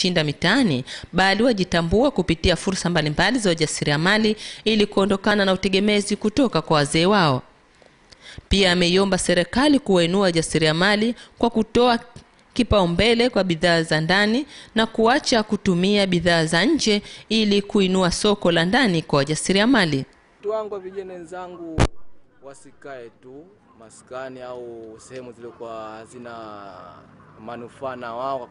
shinda mitaani bali wajitambua kupitia fursa mbalimbali za ujasiriamali ili kuondokana na utegemezi kutoka kwa wazee wao. Pia ameiomba serikali kuwainua mali kwa kutoa kipaumbele kwa bidhaa za ndani na kuacha kutumia bidhaa za nje ili kuinua soko la ndani kwa wajasiriamali. Tuango vijana wenzangu wasikae tu maskani au sehemu zilizokuwa hazina manufaa na wao